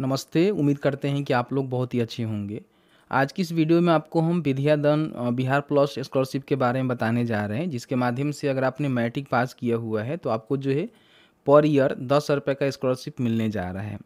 नमस्ते उम्मीद करते हैं कि आप लोग बहुत ही अच्छे होंगे आज की इस वीडियो में आपको हम दन बिहार प्लस स्कॉलरशिप के बारे में बताने जा रहे हैं जिसके माध्यम से अगर आपने मैट्रिक पास किया हुआ है तो आपको जो है पर ईयर दस रुपये का स्कॉलरशिप मिलने जा रहा है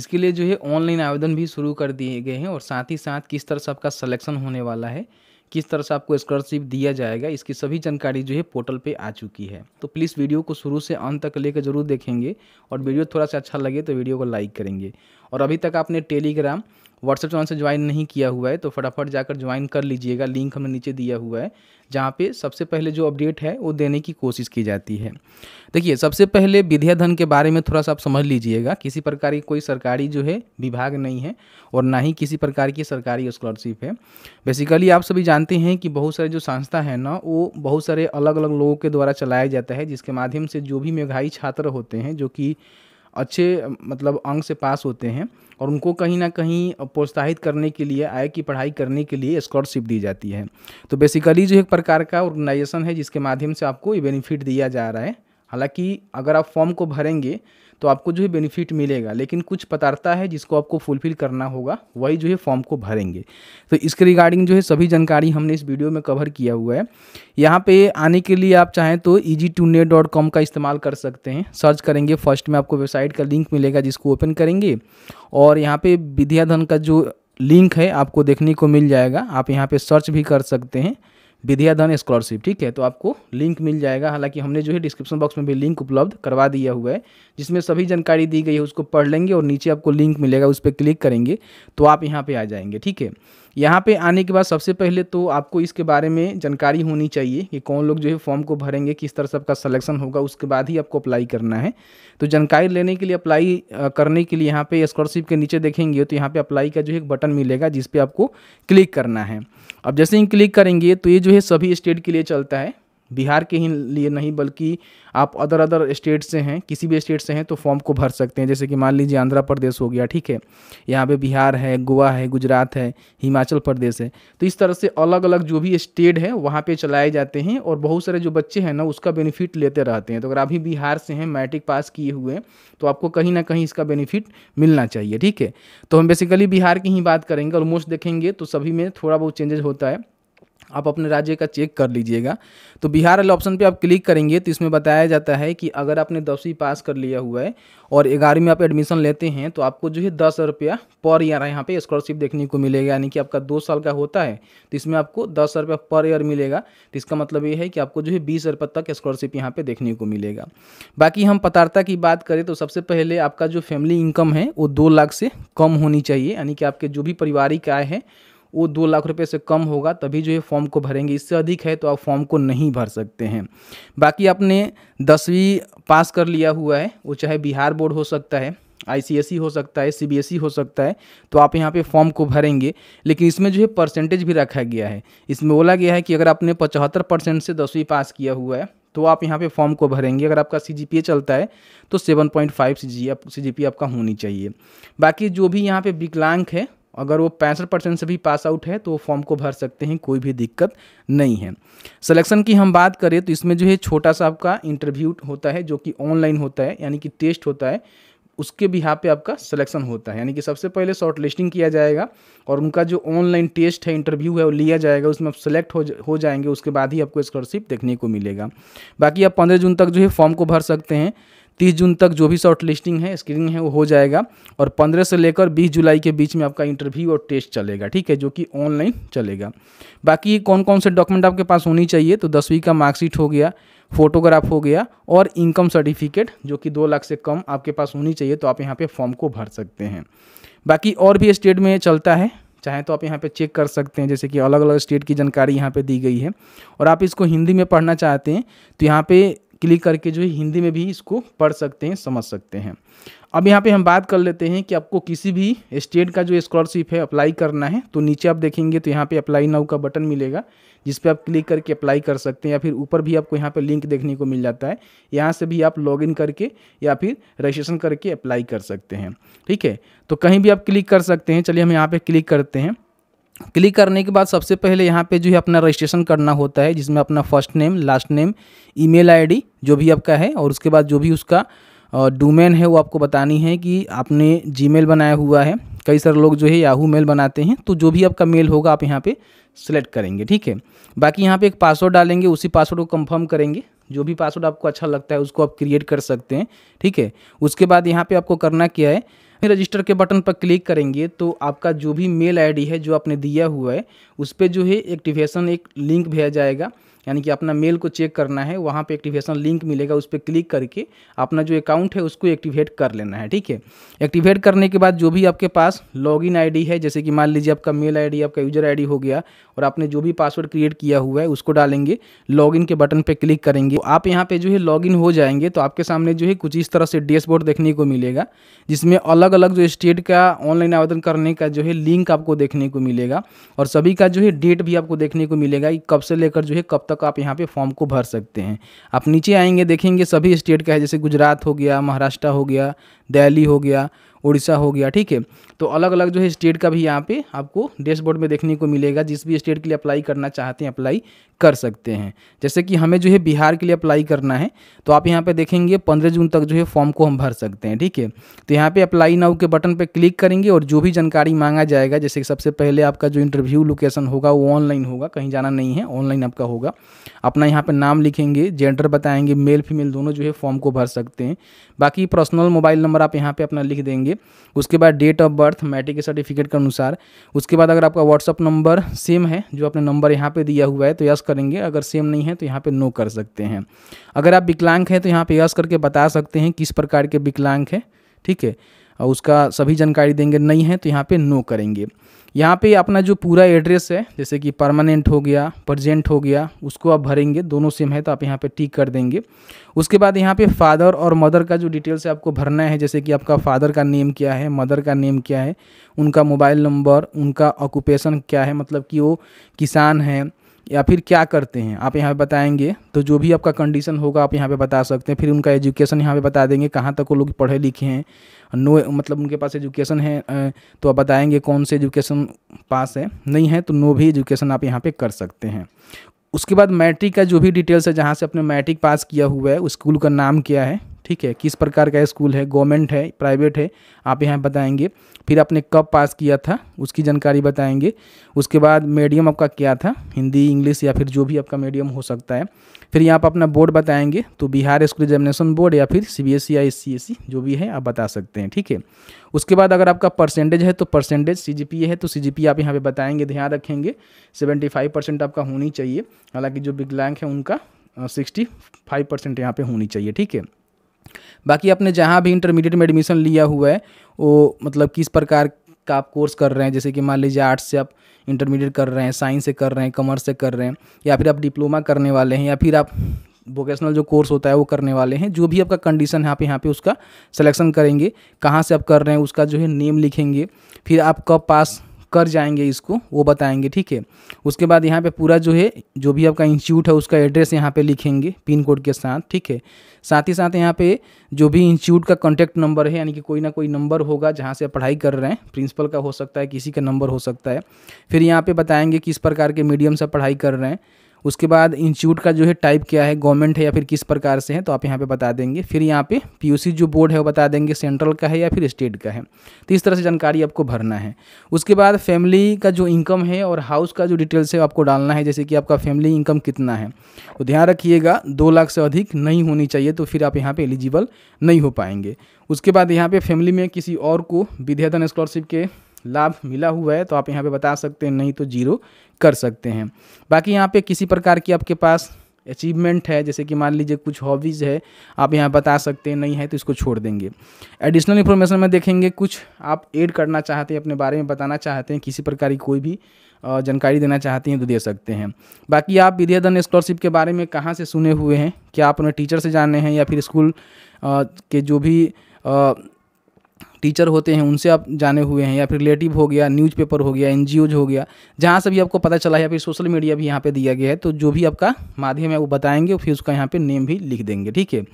इसके लिए जो है ऑनलाइन आवेदन भी शुरू कर दिए गए हैं और साथ ही साथ किस तरह से आपका सलेक्शन होने वाला है किस तरह से आपको स्कॉलरशिप दिया जाएगा इसकी सभी जानकारी जो है पोर्टल पे आ चुकी है तो प्लीज़ वीडियो को शुरू से अंत तक लेकर जरूर देखेंगे और वीडियो थोड़ा सा अच्छा लगे तो वीडियो को लाइक करेंगे और अभी तक आपने टेलीग्राम व्हाट्सएप चैनल से ज्वाइन नहीं किया हुआ है तो फटाफट जाकर ज्वाइन कर लीजिएगा लिंक हमने नीचे दिया हुआ है जहाँ पे सबसे पहले जो अपडेट है वो देने की कोशिश की जाती है देखिए सबसे पहले धन के बारे में थोड़ा सा आप समझ लीजिएगा किसी प्रकार की कोई सरकारी जो है विभाग नहीं है और ना ही किसी प्रकार की सरकारी स्कॉलरशिप है बेसिकली आप सभी जानते हैं कि बहुत सारे जो संस्था है ना वो बहुत सारे अलग अलग लोगों के द्वारा चलाया जाता है जिसके माध्यम से जो भी मेघाई छात्र होते हैं जो कि अच्छे मतलब अंग से पास होते हैं और उनको कहीं ना कहीं प्रोत्साहित करने के लिए आय की पढ़ाई करने के लिए स्कॉलरशिप दी जाती है तो बेसिकली जो एक प्रकार का ऑर्गेनाइजेशन है जिसके माध्यम से आपको ये बेनिफिट दिया जा रहा है हालांकि अगर आप फॉर्म को भरेंगे तो आपको जो है बेनिफिट मिलेगा लेकिन कुछ पतारता है जिसको आपको फुलफिल करना होगा वही जो है फॉर्म को भरेंगे तो इसके रिगार्डिंग जो है सभी जानकारी हमने इस वीडियो में कवर किया हुआ है यहाँ पे आने के लिए आप चाहें तो ई टू डॉट कॉम का इस्तेमाल कर सकते हैं सर्च करेंगे फर्स्ट में आपको वेबसाइट का लिंक मिलेगा जिसको ओपन करेंगे और यहाँ पर विद्याधन का जो लिंक है आपको देखने को मिल जाएगा आप यहाँ पर सर्च भी कर सकते हैं विद्याधन स्कॉलरशिप ठीक है तो आपको लिंक मिल जाएगा हालांकि हमने जो है डिस्क्रिप्शन बॉक्स में भी लिंक उपलब्ध करवा दिया हुआ है जिसमें सभी जानकारी दी गई है उसको पढ़ लेंगे और नीचे आपको लिंक मिलेगा उस पर क्लिक करेंगे तो आप यहाँ पर आ जाएंगे ठीक है यहाँ पे आने के बाद सबसे पहले तो आपको इसके बारे में जानकारी होनी चाहिए कि कौन लोग जो है फॉर्म को भरेंगे किस तरह से आपका सलेक्शन होगा उसके बाद ही आपको अप्लाई करना है तो जानकारी लेने के लिए अप्लाई करने के लिए यहाँ पे स्कॉलरशिप के नीचे देखेंगे तो यहाँ पे अप्लाई का जो है एक बटन मिलेगा जिसपे आपको क्लिक करना है अब जैसे ही क्लिक करेंगे तो ये जो है सभी स्टेट के लिए चलता है बिहार के ही लिए नहीं बल्कि आप अदर अदर स्टेट से हैं किसी भी स्टेट से हैं तो फॉर्म को भर सकते हैं जैसे कि मान लीजिए आंध्र प्रदेश हो गया ठीक है यहाँ पे बिहार है गोवा है गुजरात है हिमाचल प्रदेश है तो इस तरह से अलग अलग जो भी स्टेट है वहाँ पर चलाए जाते हैं और बहुत सारे जो बच्चे हैं ना उसका बेनिफिट लेते रहते हैं तो अगर अभी बिहार से हैं मैट्रिक पास किए हुए तो आपको कहीं ना कहीं इसका बेनिफिट मिलना चाहिए ठीक है तो हम बेसिकली बिहार की ही बात करेंगे ऑलमोस्ट देखेंगे तो सभी में थोड़ा बहुत चेंजेज होता है आप अपने राज्य का चेक कर लीजिएगा तो बिहार वाले ऑप्शन पे आप क्लिक करेंगे तो इसमें बताया जाता है कि अगर आपने दसवीं पास कर लिया हुआ है और ग्यारहवीं में आप एडमिशन लेते हैं तो आपको जो है दस रुपया पर ईयर यहाँ पे स्कॉलरशिप देखने को मिलेगा यानी कि आपका दो साल का होता है तो इसमें आपको दस रुपया पर ईयर मिलेगा तो इसका मतलब ये है कि आपको जो है बीस रुपये तक स्कॉलरशिप यहाँ पर देखने को मिलेगा बाकी हम पतार्ता की बात करें तो सबसे पहले आपका जो फैमिली इनकम है वो दो लाख से कम होनी चाहिए यानी कि आपके जो भी पारिवारिक आय है वो दो लाख रुपये से कम होगा तभी जो है फॉर्म को भरेंगे इससे अधिक है तो आप फॉर्म को नहीं भर सकते हैं बाकी आपने दसवीं पास कर लिया हुआ है वो चाहे बिहार बोर्ड हो सकता है आई हो सकता है सी हो सकता है तो आप यहाँ पे फॉर्म को भरेंगे लेकिन इसमें जो है परसेंटेज भी रखा गया है इसमें बोला गया है कि अगर आपने पचहत्तर परसेंट से दसवीं पास किया हुआ है तो आप यहाँ पे फॉर्म को भरेंगे अगर आपका सी चलता है तो 7.5 सी जी आप सी आपका होनी चाहिए बाकी जो भी यहाँ पे विकलांग है अगर वो पैंसठ परसेंट से भी पास आउट है तो वो फॉर्म को भर सकते हैं कोई भी दिक्कत नहीं है सिलेक्शन की हम बात करें तो इसमें जो है छोटा सा आपका इंटरव्यू होता है जो कि ऑनलाइन होता है यानी कि टेस्ट होता है उसके भी यहाँ पे आपका सिलेक्शन होता है यानी कि सबसे पहले शॉर्ट लिस्टिंग किया जाएगा और उनका जो ऑनलाइन टेस्ट है इंटरव्यू है वो लिया जाएगा उसमें आप सेलेक्ट हो जा, हो जाएंगे उसके बाद ही आपको स्कॉलरशिप देखने को मिलेगा बाकी आप पंद्रह जून तक जो है फॉर्म को भर सकते हैं तीस जून तक जो भी शॉर्ट लिस्टिंग है स्क्रीनिंग है वो हो जाएगा और पंद्रह से लेकर बीस जुलाई के बीच में आपका इंटरव्यू और टेस्ट चलेगा ठीक है जो कि ऑनलाइन चलेगा बाकी कौन कौन से डॉक्यूमेंट आपके पास होनी चाहिए तो दसवीं का मार्कशीट हो गया फोटोग्राफ हो गया और इनकम सर्टिफिकेट जो कि दो लाख से कम आपके पास होनी चाहिए तो आप यहाँ पर फॉर्म को भर सकते हैं बाकी और भी स्टेट में चलता है चाहे तो आप यहाँ पे चेक कर सकते हैं जैसे कि अलग अलग स्टेट की जानकारी यहाँ पे दी गई है और आप इसको हिंदी में पढ़ना चाहते हैं तो यहाँ पे क्लिक करके जो है हिंदी में भी इसको पढ़ सकते हैं समझ सकते हैं अब यहाँ पे हम बात कर लेते हैं कि आपको किसी भी स्टेट का जो स्कॉलरशिप है अप्लाई करना है तो नीचे आप देखेंगे तो यहाँ पे अप्लाई नाउ का बटन मिलेगा जिस पे आप क्लिक करके अप्लाई कर सकते हैं या फिर ऊपर भी आपको यहाँ पे लिंक देखने को मिल जाता है यहाँ से भी आप लॉगिन करके या फिर रजिस्ट्रेशन करके अप्लाई कर सकते हैं ठीक है तो कहीं भी आप क्लिक कर सकते हैं चलिए हम यहाँ पर क्लिक करते हैं क्लिक करने के बाद सबसे पहले यहाँ पे जो है अपना रजिस्ट्रेशन करना होता है जिसमें अपना first name last name email ID जो भी आपका है और उसके बाद जो भी उसका डोमेन है वो आपको बतानी है कि आपने जीमेल बनाया हुआ है कई सारे लोग जो है याहू मेल बनाते हैं तो जो भी आपका मेल होगा आप यहाँ पे सेलेक्ट करेंगे ठीक है बाकी यहाँ पे एक पासवर्ड डालेंगे उसी पासवर्ड को कंफर्म करेंगे जो भी पासवर्ड आपको अच्छा लगता है उसको आप क्रिएट कर सकते हैं ठीक है उसके बाद यहाँ पे आपको करना क्या है रजिस्टर के बटन पर क्लिक करेंगे तो आपका जो भी मेल आईडी है जो आपने दिया हुआ है उस पर जो है एक्टिवेशन एक लिंक भेजा जाएगा यानी कि अपना मेल को चेक करना है वहाँ पे एक्टिवेशन लिंक मिलेगा उस पर क्लिक करके अपना जो अकाउंट है उसको एक्टिवेट कर लेना है ठीक है एक्टिवेट करने के बाद जो भी आपके पास लॉगिन आईडी है जैसे कि मान लीजिए आपका मेल आईडी आपका यूजर आईडी हो गया और आपने जो भी पासवर्ड क्रिएट किया हुआ है उसको डालेंगे लॉगिन के बटन पर क्लिक करेंगे तो आप यहाँ पर जो है लॉगिन हो जाएंगे तो आपके सामने जो है कुछ इस तरह से डैशबोर्ड देखने को मिलेगा जिसमें अलग अलग जो स्टेट का ऑनलाइन आवेदन करने का जो है लिंक आपको देखने को मिलेगा और सभी का जो है डेट भी आपको देखने को मिलेगा कब से लेकर जो है कब तक तक आप यहाँ पे फॉर्म को भर सकते हैं आप नीचे आएंगे देखेंगे सभी स्टेट का है जैसे गुजरात हो गया महाराष्ट्र हो गया दिल्ली हो गया उड़ीसा हो गया ठीक है तो अलग अलग जो है स्टेट का भी यहाँ पे आपको डैशबोर्ड में देखने को मिलेगा जिस भी स्टेट के लिए अप्लाई करना चाहते हैं अप्लाई कर सकते हैं जैसे कि हमें जो है बिहार के लिए अप्लाई करना है तो आप यहाँ पे देखेंगे पंद्रह जून तक जो है फॉर्म को हम भर सकते हैं ठीक है तो यहाँ पर अप्लाई नाउ के बटन पर क्लिक करेंगे और जो भी जानकारी मांगा जाएगा जैसे कि सबसे पहले आपका जो इंटरव्यू लोकेशन होगा वो ऑनलाइन होगा कहीं जाना नहीं है ऑनलाइन आपका होगा अपना यहाँ पर नाम लिखेंगे जेंडर बताएंगे मेल फीमेल दोनों जो है फॉर्म को भर सकते हैं बाकी पर्सनल मोबाइल नंबर नंबर आप यहाँ पे अपना लिख देंगे उसके बाद डेट ऑफ बर्थ मैट्रिक के सर्टिफिकेट के अनुसार उसके बाद अगर आपका व्हाट्सअप नंबर सेम है जो आपने नंबर यहाँ पे दिया हुआ है तो यस करेंगे अगर सेम नहीं है तो यहाँ पे नो कर सकते हैं अगर आप विकलांग हैं तो यहाँ पे यस करके बता सकते हैं किस प्रकार के विकलांग हैं ठीक है उसका सभी जानकारी देंगे नहीं है तो यहाँ पे नो करेंगे यहाँ पे अपना जो पूरा एड्रेस है जैसे कि परमानेंट हो गया प्रजेंट हो गया उसको आप भरेंगे दोनों सेम है तो आप यहाँ पे टिक कर देंगे उसके बाद यहाँ पे फादर और मदर का जो डिटेल्स है आपको भरना है जैसे कि आपका फादर का नेम क्या है मदर का नेम क्या है उनका मोबाइल नंबर उनका ऑक्यूपेशन क्या है मतलब कि वो किसान हैं या फिर क्या करते हैं आप यहाँ पे बताएंगे तो जो भी आपका कंडीशन होगा आप यहाँ पे बता सकते हैं फिर उनका एजुकेशन यहाँ पे बता देंगे कहाँ तक वो लोग पढ़े लिखे हैं नो मतलब उनके पास एजुकेशन है तो आप बताएंगे कौन से एजुकेशन पास है नहीं है तो नो भी एजुकेशन आप यहाँ पर कर सकते हैं उसके बाद मैट्रिक का जो भी डिटेल्स है जहाँ से अपने मैट्रिक पास किया हुआ है उस स्कूल का नाम क्या है ठीक है किस प्रकार का स्कूल है गवर्नमेंट है प्राइवेट है आप यहाँ बताएंगे फिर आपने कब पास किया था उसकी जानकारी बताएंगे उसके बाद मीडियम आपका क्या था हिंदी इंग्लिश या फिर जो भी आपका मीडियम हो सकता है फिर यहाँ आप अपना बोर्ड बताएंगे तो बिहार स्कूल एग्जामिनेशन बोर्ड या फिर सी बी एस या एस e, जो भी है आप बता सकते हैं ठीक है उसके बाद अगर आपका परसेंटेज है तो परसेंटेज सी है तो सी आप यहाँ पर बताएंगे ध्यान रखेंगे सेवेंटी आपका होनी चाहिए हालाँकि जो विकलांग है उनका सिक्सटी फाइव परसेंट यहाँ पर होनी चाहिए ठीक है बाकी आपने जहाँ भी इंटरमीडिएट में एडमिशन लिया हुआ है वो मतलब किस प्रकार का आप कोर्स कर रहे हैं जैसे कि मान लीजिए आर्ट्स से आप इंटरमीडिएट कर रहे हैं साइंस से कर रहे हैं कॉमर्स से कर रहे हैं या फिर आप डिप्लोमा करने वाले हैं या फिर आप वोकेशनल जो कोर्स होता है वो करने वाले हैं जो भी आपका कंडीशन है आप यहाँ पे उसका सिलेक्शन करेंगे कहाँ से आप कर रहे हैं उसका जो है नेम लिखेंगे फिर आप कब पास कर जाएंगे इसको वो बताएंगे ठीक है उसके बाद यहाँ पे पूरा जो है जो भी आपका इंस्टीट्यूट है उसका एड्रेस यहाँ पे लिखेंगे पिन कोड के साथ ठीक है साथ ही साथ यहाँ पे जो भी इंस्टीट्यूट का कॉन्टैक्ट नंबर है यानी कि कोई ना कोई नंबर होगा जहाँ से आप पढ़ाई कर रहे हैं प्रिंसिपल का हो सकता है किसी का नंबर हो सकता है फिर यहाँ पर बताएँगे किस प्रकार के मीडियम से पढ़ाई कर रहे हैं उसके बाद इंस्टीट्यूट का जो है टाइप क्या है गवर्नमेंट है या फिर किस प्रकार से है तो आप यहाँ पे बता देंगे फिर यहाँ पे पीयूसी जो बोर्ड है वो बता देंगे सेंट्रल का है या फिर स्टेट का है तो इस तरह से जानकारी आपको भरना है उसके बाद फैमिली का जो इनकम है और हाउस का जो डिटेल्स है आपको डालना है जैसे कि आपका फैमिली इनकम कितना है तो ध्यान रखिएगा दो लाख से अधिक नहीं होनी चाहिए तो फिर आप यहाँ पर एलिजिबल नहीं हो पाएंगे उसके बाद यहाँ पर फैमिली में किसी और को विद्याधन स्कॉलरशिप के लाभ मिला हुआ है तो आप यहाँ पे बता सकते हैं नहीं तो जीरो कर सकते हैं बाकी यहाँ पे किसी प्रकार की आपके पास अचीवमेंट है जैसे कि मान लीजिए कुछ हॉबीज़ है आप यहाँ बता सकते हैं नहीं है तो इसको छोड़ देंगे एडिशनल इन्फॉर्मेशन में देखेंगे कुछ आप ऐड करना चाहते हैं अपने बारे में बताना चाहते हैं किसी प्रकार की कोई भी जानकारी देना चाहते हैं तो दे सकते हैं बाकी आप विद्याधन स्कॉलरशिप के बारे में कहाँ से सुने हुए हैं क्या आप उन्हें टीचर से जाने हैं या फिर स्कूल के जो भी टीचर होते हैं उनसे आप जाने हुए हैं या फिर रिलेटिव हो गया न्यूज़पेपर हो गया एन हो गया जहाँ से भी आपको पता चला या फिर सोशल मीडिया भी यहाँ पर दिया गया है तो जो भी आपका माध्यम है वो बताएंगे फिर उसका यहाँ पर नेम भी लिख देंगे ठीक है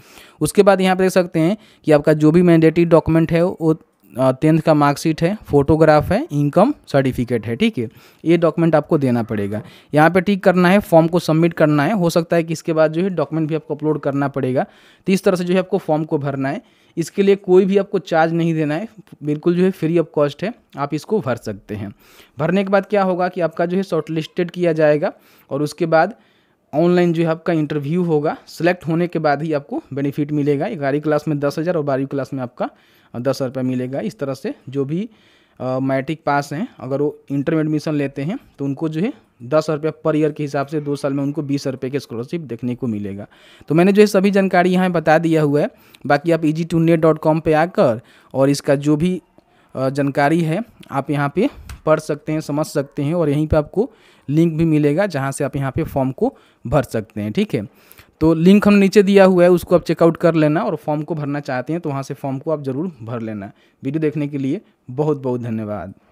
उसके बाद यहाँ पर देख सकते हैं कि आपका जो भी मैंडेटरी डॉक्यूमेंट है वो टेंथ का मार्कशीट है फोटोग्राफ है इनकम सर्टिफिकेट है ठीक है ये डॉक्यूमेंट आपको देना पड़ेगा यहाँ पे ठीक करना है फॉर्म को सबमिट करना है हो सकता है कि इसके बाद जो है डॉक्यूमेंट भी आपको अपलोड करना पड़ेगा तो इस तरह से जो है आपको फॉर्म को भरना है इसके लिए कोई भी आपको चार्ज नहीं देना है बिल्कुल जो है फ्री ऑफ कॉस्ट है आप इसको भर सकते हैं भरने के बाद क्या होगा कि आपका जो है शॉर्टलिस्टेड किया जाएगा और उसके बाद ऑनलाइन जो है आपका इंटरव्यू होगा सेलेक्ट होने के बाद ही आपको बेनिफिट मिलेगा ग्यारहवीं क्लास में दस हज़ार और बारहवीं क्लास में आपका दस रुपये मिलेगा इस तरह से जो भी मैट्रिक पास हैं अगर वो इंटर में एडमिशन लेते हैं तो उनको जो है दस रुपये पर ईयर के हिसाब से दो साल में उनको बीस रुपये की स्कॉलरशिप देखने को मिलेगा तो मैंने जो है सभी जानकारी यहाँ बता दिया हुआ है बाकी आप ई पे डॉट कॉम पर आकर और इसका जो भी जानकारी है आप यहाँ पर पढ़ सकते हैं समझ सकते हैं और यहीं पर आपको लिंक भी मिलेगा जहाँ से आप यहाँ पर फॉर्म को भर सकते हैं ठीक है तो लिंक हम नीचे दिया हुआ है उसको आप चेकआउट कर लेना और फॉर्म को भरना चाहते हैं तो वहाँ से फॉर्म को आप ज़रूर भर लेना वीडियो देखने के लिए बहुत बहुत धन्यवाद